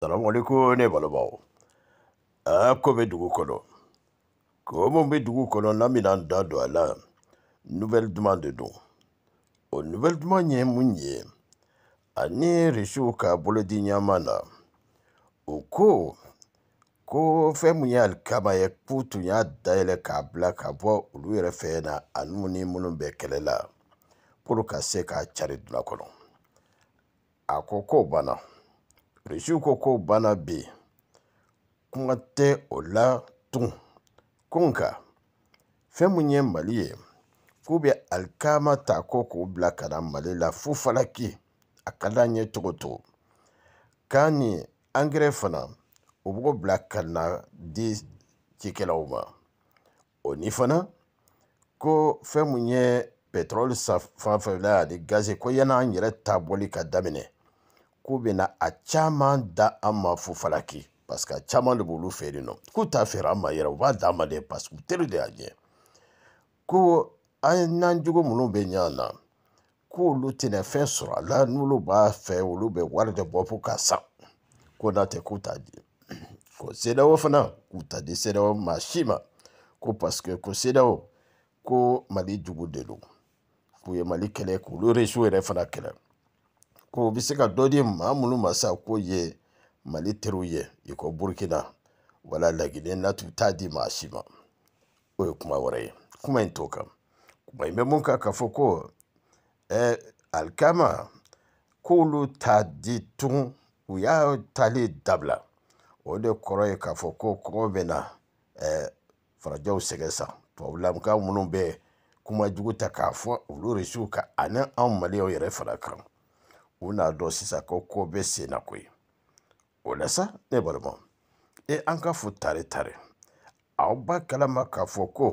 salamualeykum ne balimaw a ko bɛ dugu kɔnɔ ko mun bɛ dugu kɔnɔ n'an bɛna an da don a la nouvelle duman de don o nouvelle duman ye mun ye ani risiw ka bolodi ɲama na o ko ko fɛn mun ye alikama ye k'u tun y'a dayɛlɛ k'a bila ka bɔ olu yɛrɛ fɛ na ani mun ni minnu bɛ kɛlɛ la pour ka se k'a cari dunan kɔnɔ a ko k'o banna Rusiw ko ko banna bi kuma tɛ o la tun ko nka fɛn mun ye mali ye k'u bɛ alikama ta ko k'u bila ka na mali la fufalaki a ka d'an ye cogo cogo k'a ni angɛrɛ fana u b'o bila ka na di cikɛlaw ma o ni fana ko fɛn mun ye petrɔli fan fanfɛla ani gaze ko yann'an yɛrɛ ta bɔli ka daminɛ k'u bɛna a caman da an ma fo falaki parce que a caman de b'olu fɛ yen nɔ k'u t'a fɛ an ma yɛrɛ u b'a d'an ma de parce que u teri de y'a ɲɛ ko an n'an jogo minnu bɛ ɲɔgɔn na k'olu tɛna fɛn sɔrɔ a la n'olu b'a fɛ olu bɛ wari de bɔ fo k'a san ko n'a tɛ k'u t'a di ko sedaw fana k'u ta di sedaw maa si ma ko parce que ko sedaw ko mali jugu de don k'u ye mali kɛlɛ k'olu rezo yɛrɛ fana kɛlɛ ko u bɛ se ka dɔ di maa minnu ma sa k'o ye mali teriw ye i ko burukina wala lagine natu t'a di maa si ma o ye kuma wɛrɛ ye kuma in t'o kan kuma in bɛ mun kan k'a fɔ ko ɛɛ alikama k'olu t'a di tugun u y'a tali dabila o de kɔrɔ ye k'a fɔ ko kɔngɔ bɛ na ɛɛ farajɛw sɛgɛ san tubabulamkan minnu bɛ kuma jugu ta k'a fɔ olu risiw kan ani anw maliyaw yɛrɛ fana kan una ko àkọ́kọ́ bɛ senna koyi o la sa ne balima e an k'a fɔ tare tare aw b'a kalama k'a fɔ ko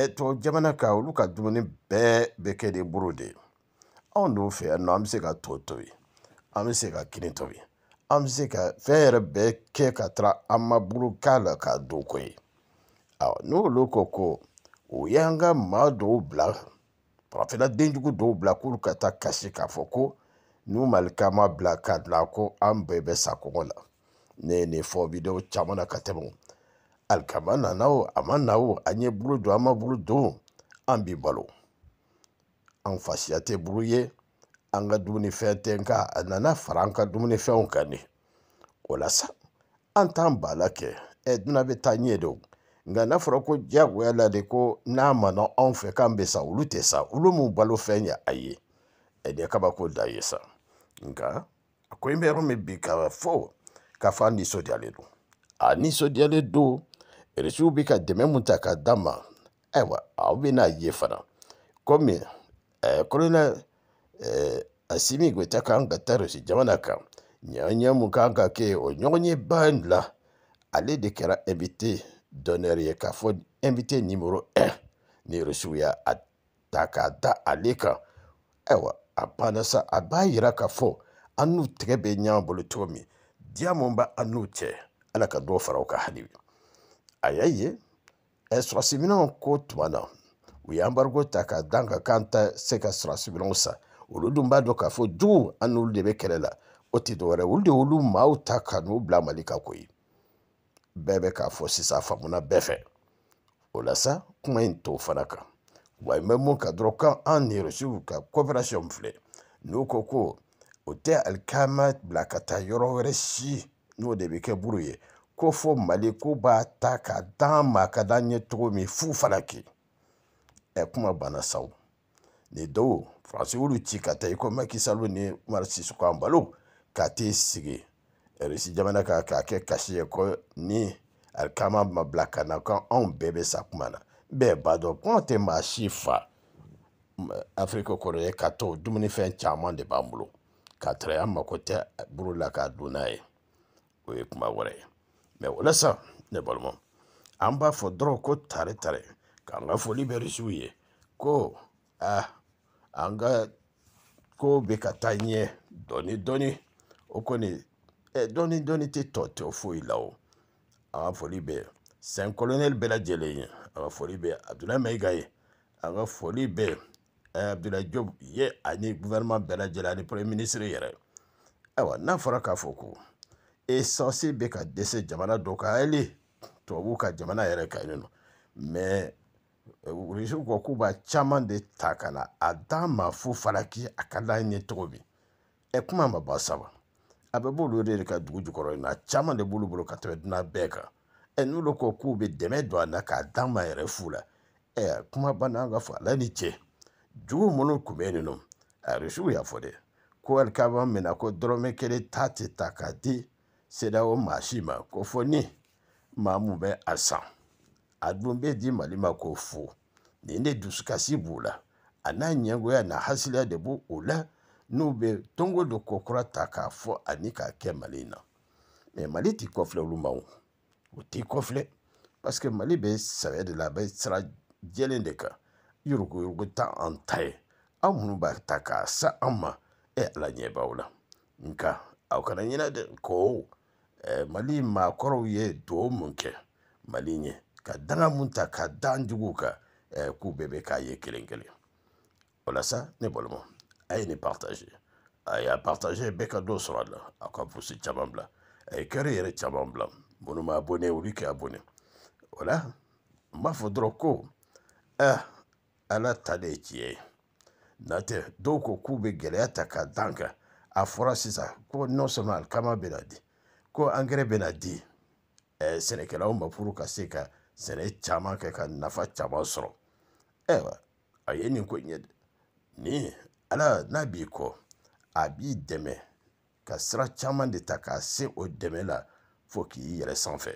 ɛ e tubabu jamana kan olu ka dumuni bɛɛ bɛ kɛ de buru de anw dɔw fɛ yan nɔ an bɛ se ka to tobi an bɛ se ka kini tobi an bɛ se ka fɛn yɛrɛ bɛɛ kɛ ka taga an ma bolo k'a la k'a don koyi ye awɔ n'olu ko ko o y'an ka maa dɔw bila farafinna denjugu dɔw bila k'olu ka taa kasi k'a fɔ ko. n'u mali ka ma bila ka bila ko an bɛɛ bɛ sa kɔngɔ la ne ye nin fɔ bidenw caman na ka tɛmɛ alikama nana o a ma na o an ye buru don an ma buru don an b'i balo an fasiya tɛ buru ye an ka dumunifɛn tɛ nka a nana eh, fara an ka dumunifɛnw kan de o la sa an t'an bala kɛ ɛ dunan bɛ taa ɲɛ de o nka n'a fɔra ko diyagoya la de ko n'a mana anw fɛ k'an bɛ sa olu tɛ sa olu m'u balo fɛn ye a ye ɛ nin ye kabako dan ye sa. nka a ko i bɛ yɔrɔ min bi k'a fɔ k'a fɔ a nisɔndiyalen don a nisɔndiyalen don erisiw bɛ ka dɛmɛ mun ta k'a d'a ma ayiwa aw bɛ n'a ye fana komi ɛɛ e, kolonɛl ɛɛ e, asimi goyita kan ka taa erisi jamana kan ɲɛɲɛ mun kan ka kɛ o ɲɔgɔn ye ba in la ale de kɛra invité d'honneur ye k'a fɔ invité numéro un eh, ni erisiw y'a ta k'a da ale kan ayiwa a sa a b'a yira k'a fɔ an n'u tɛgɛ bɛ ɲɔgɔn bolo cogo min diya mun bɛ an n'u cɛ ala ka dɔ fara u ka hali bi a y'a ye sɔrɔsiminɛnw ko tuma na u y'anbarigo ta k'a dan kan k'an ta se ka sɔrɔsiminɛnw sa olu dun b'a dɔn k'a fɔ jugu an n'olu de bɛ kɛlɛ la o tɛ dɔwɛrɛ olu de y'olu maaw ta ka n'u bila mali ka ko bɛɛ bɛ k'a fɔ sisan a faamuna bɛɛ fɛ o la sa kuma in t'o fana kan wa yi mɛ mun ka dɔrɔn kan an nirisiw ka cooperation filɛ n'o ko ko o tɛ alikama bila ka taa yɔrɔ wɛrɛ si n'o de bɛ kɛ buru ye ko fo mali ko b'a ta ka d'an ma ka d'an ye cogo min f'u fana kɛ ɛ kuma banna saw nin dɔw faransi y'olu ci ka taa i ko maki salo ni umaru sisoko an balo k'a t'i sigi rusi jamana kan k'a kɛ kasi ye ko ni alikama ma bila ka na kan anw bɛɛ bɛ sa kuma na bɛɛ b'a dɔn kuma tɛ maa si fa afiriki kɔrɔ ye ka to dumunifɛn caman de b'an bolo ka tɛrɛ an mako tɛ buru la k'a dun n'a ye o ye kuma wɛrɛ ye mɛ walasa ne balima an b'a fɔ dɔrɔn ko tare tare k'an ka foli bɛ risiw ye ko ah an ka ko bɛ ka taa ɲɛ dɔɔni dɔɔni o kɔni dɔɔni dɔɔni tɛ tɔ tɛ foyi la o an ka foli bɛ sɛn kolonɛli bɛɛ lajɛlen ye a ka foli bɛ abdulayi mayiga ye a ka foli bɛ eh, abdulayi job ye ani guvɛrɛnɛma bɛɛ lajɛlen ani premier ministre yɛrɛ ayiwa n'a fɔra k'a fɔ ko esansi bɛ ka dɛsɛ jamana dɔw kan hali tubabuw ka jamana yɛrɛ kan yen nɔ mɛ eh, rusiw ko k'u b'a caman de ta ka na a d'an ma fo falaki a e ka d'an ye cogo min ɛ kuma ma ban saba a bɛ b'olu de ka dugu jukɔrɔ yen nɔ a caman de b'olu bolo ka tɛmɛ dunan bɛɛ kan ɛ n'olu ko k'u bɛ dɛmɛ don an na k'a d'an ma yɛrɛ fu eh, ah, la ɛ kumaba n'an ka fɔ ala ni cɛ jugu minnu tun bɛ yen nɔ arisiw y'a fɔ dɛ ko alikaba minɛ ko dɔrɔmɛ kelen ta tɛ ta k'a di sedaw maa si ma ko fɔ ni maa mun bɛ a san a dun bɛ di mali ma ko fo nin de dusukasi b'u la a n'a ɲɛngoya n'a hasiliya de b'u o la n'u bɛ tongo don kokura ta k'a fɔ ani k'a kɛ mali in na mɛ mali t'i kɔfilɛ olu ma o o t'i kɔfilɛ parce que mali bɛ sɛbɛ de la a bɛ sira jɛlen de kan yorokoyoroko ta an ta ye aw minnu b'a ta k'a sa an ma e ala ɲɛ b'aw la nka aw kana ɲinɛ dɛ ko mali maakɔrɔw ye do mun kɛ mali ɲɛ ka danga mun ta ka da an juguw kan k'u bɛɛ bɛ k'a ye kelen kelen walasa ne balima a ye nin partage a y'a partage bɛɛ ka dɔ sɔrɔ a la aw ka burusi caman bila a ye kɛra yɛrɛ caman bila ma abonné ou lui qui est abonné. Voilà. Ma ko Ah, ala tade tiye. Nate, doko kube geleya taka danka. A fora sisan ko non seulement alikama na di ko angɛrɛ na di eh, sɛnɛkɛlaw ma puru ka se ka sɛnɛ caman kɛ ka nafa caman sɔrɔ ayiwa a ye nin ko ɲɛ ni ala n'a b'i kɔ a b'i dɛmɛ ka sira caman de ta k'a se o dɛmɛ la fo k'i yɛrɛ sanfɛ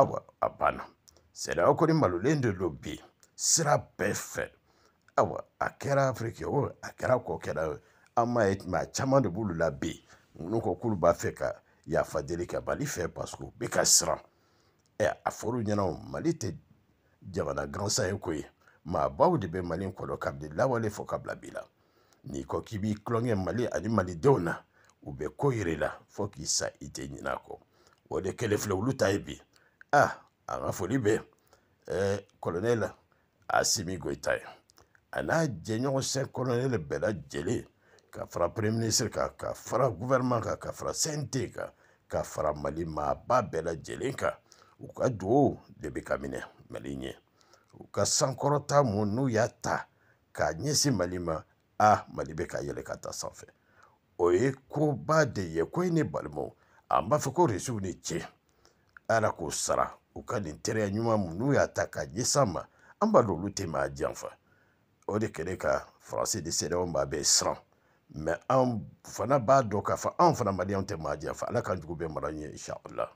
awa a banna sariya kɔni malolen de don bi sira bɛɛ fɛ awa a kɛra afiriki o a kɛra kɔ kɛra an m'a ye tuma caman de b'olu la bi minnu ko k'olu b'a fɛ ka yafa deli kɛ mali fɛ parce que u bɛ ka siran ɛ a fɔr'u ɲɛna o mali tɛ jamana gansan ye ko ye maabaw de bɛ mali kɔnɔ kabini lawale fɔ ka bila bi la n'i ko k'i b'i tulonkɛ mali ani malidenw na u bɛ ko yiri la fo k'i sa i tɛ ɲin'a kɔ o de kelen filɛ olu ta ye bi ah an ka foli bɛ ɛɛ kɔlɔnɛli asimi goyita ye a n'a jɛɲɔgɔn sɛn kɔlɔnɛli bɛɛ lajɛlen ka fara premier ministre kan ka fara gouvernement kan ka fara cnt kan ka fara mali maaba bɛɛ lajɛlen kan u ka duwawu de bɛ ka minɛ mali ɲɛ u ka sankɔrɔta mun n'u y'a ta k'a ɲɛsin mali ma ah mali bɛ ka yɛlɛ ka taa sanfɛ o ye koba de ye ko ye ne balimaw an b'a fɔ ko rezuw ni ce ala k'o sara u ka nin teriya ɲuman mu n'u y'a ta k'a ɲɛsin ma an b'a dɔn olu tɛ maa janfa o de kɛlen ka faransi de seerew b'a bɛɛ siran mɛ an fana b'a dɔn k'a fɔ anw fana maliɲɛw tɛ maa janfa ala k'an jugu bɛɛ mara ɲɛ inshallah